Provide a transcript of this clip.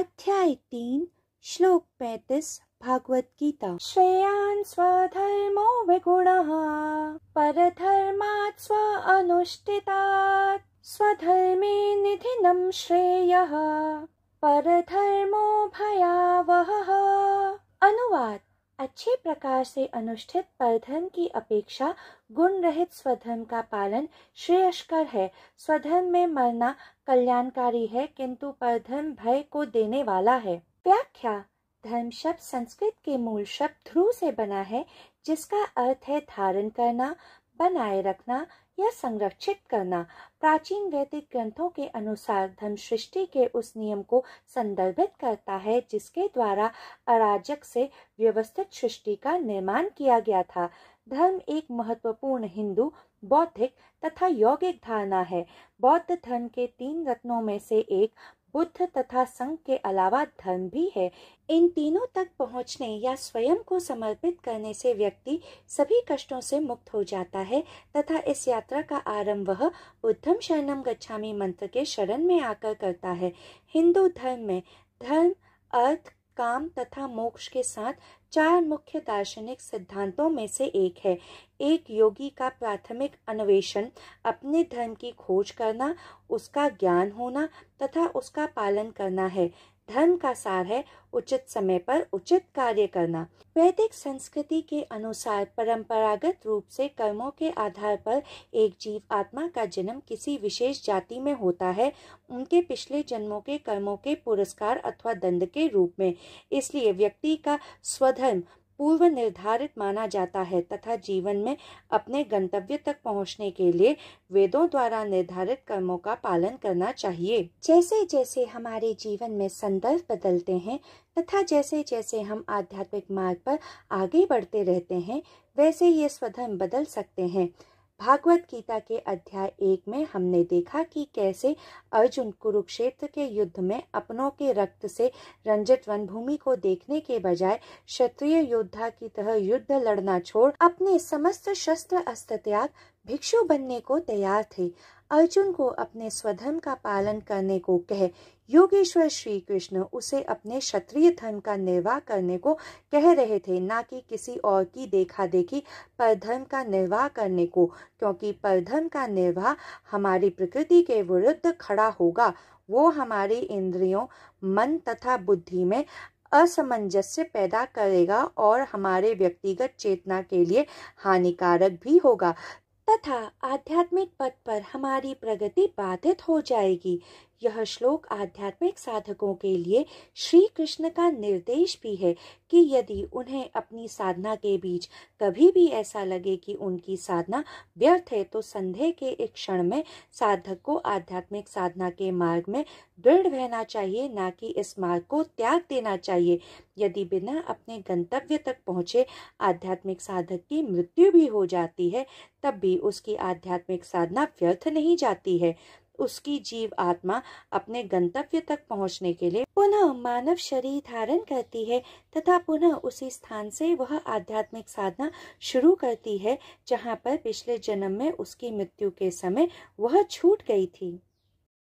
अध्याय तीन श्लोक पैतीस भागवत गीता श्रेयान स्वधर्मो पर धर्मा स्व अनुष्ठितात् स्वधर्मे श्रेय पर धर्मो भयावह अनुवाद अच्छे प्रकार से अनुष्ठित परधर्म की अपेक्षा गुण रहित स्वधर्म का पालन श्रेयस्कर है स्वधर्म में मरना कल्याणकारी है किंतु परधर्म भय को देने वाला है व्याख्या धर्म शब्द संस्कृत के मूल शब्द ध्रुव से बना है जिसका अर्थ है धारण करना बनाए रखना या संरक्षित करना प्राचीन वैदिक ग्रंथों के अनुसार धन सृष्टि के उस नियम को संदर्भित करता है जिसके द्वारा अराजक से व्यवस्थित सृष्टि का निर्माण किया गया था धर्म एक महत्वपूर्ण हिंदू बौद्धिक तथा यौगिक धारणा है बौद्ध धर्म के तीन रत्नों में से एक बुद्ध तथा संघ के अलावा धर्म भी है इन तीनों तक पहुंचने या स्वयं को समर्पित करने से व्यक्ति सभी कष्टों से मुक्त हो जाता है तथा इस यात्रा का आरंभ वह बुद्धम शरणम गच्छामी मंत्र के शरण में आकर करता है हिंदू धर्म में धर्म अर्थ काम तथा मोक्ष के साथ चार मुख्य दार्शनिक सिद्धांतों में से एक है एक योगी का प्राथमिक अन्वेषण अपने धर्म की खोज करना उसका ज्ञान होना तथा उसका पालन करना है धर्म का सार है उचित समय पर उचित कार्य करना वैदिक संस्कृति के अनुसार परंपरागत रूप से कर्मों के आधार पर एक जीव आत्मा का जन्म किसी विशेष जाति में होता है उनके पिछले जन्मों के कर्मों के पुरस्कार अथवा दंड के रूप में इसलिए व्यक्ति का स्वधर्म पूर्व निर्धारित माना जाता है तथा जीवन में अपने गंतव्य तक पहुंचने के लिए वेदों द्वारा निर्धारित कर्मों का पालन करना चाहिए जैसे जैसे हमारे जीवन में संदर्भ बदलते हैं तथा जैसे जैसे हम आध्यात्मिक मार्ग पर आगे बढ़ते रहते हैं वैसे ये स्वधर्म बदल सकते हैं भागवत गीता के अध्याय एक में हमने देखा कि कैसे अर्जुन कुरुक्षेत्र के युद्ध में अपनों के रक्त से रंजित वनभूमि को देखने के बजाय क्षत्रिय योद्धा की तरह युद्ध लड़ना छोड़ अपने समस्त शस्त्र अस्त्र त्याग भिक्षु बनने को तैयार थे अर्जुन को अपने स्वधर्म का पालन करने को कह योगेश्वर श्री कृष्ण उसे अपने क्षत्रिय धर्म का निर्वाह करने को कह रहे थे ना कि किसी और की देखा देखी परधर्म का निर्वाह करने को क्योंकि परधर्म का निर्वाह हमारी प्रकृति के विरुद्ध खड़ा होगा वो हमारे इंद्रियों मन तथा बुद्धि में असमंजस्य पैदा करेगा और हमारे व्यक्तिगत चेतना के लिए हानिकारक भी होगा तथा आध्यात्मिक पथ पर हमारी प्रगति बाधित हो जाएगी यह श्लोक आध्यात्मिक साधकों के लिए श्री कृष्ण का निर्देश भी है कि यदि उन्हें अपनी साधना के बीच कभी भी ऐसा लगे कि उनकी साधना व्यर्थ है तो संदेह के एक क्षण में साधक को आध्यात्मिक साधना के मार्ग में दृढ़ रहना चाहिए ना कि इस मार्ग को त्याग देना चाहिए यदि बिना अपने गंतव्य तक पहुँचे आध्यात्मिक साधक की मृत्यु भी हो जाती है तब भी उसकी आध्यात्मिक साधना व्यर्थ नहीं जाती है उसकी जीव आत्मा अपने गंतव्य तक पहुंचने के लिए पुनः मानव शरीर धारण करती है तथा पुनः उसी स्थान से वह आध्यात्मिक साधना शुरू करती है जहाँ पर पिछले जन्म में उसकी मृत्यु के समय वह छूट गई थी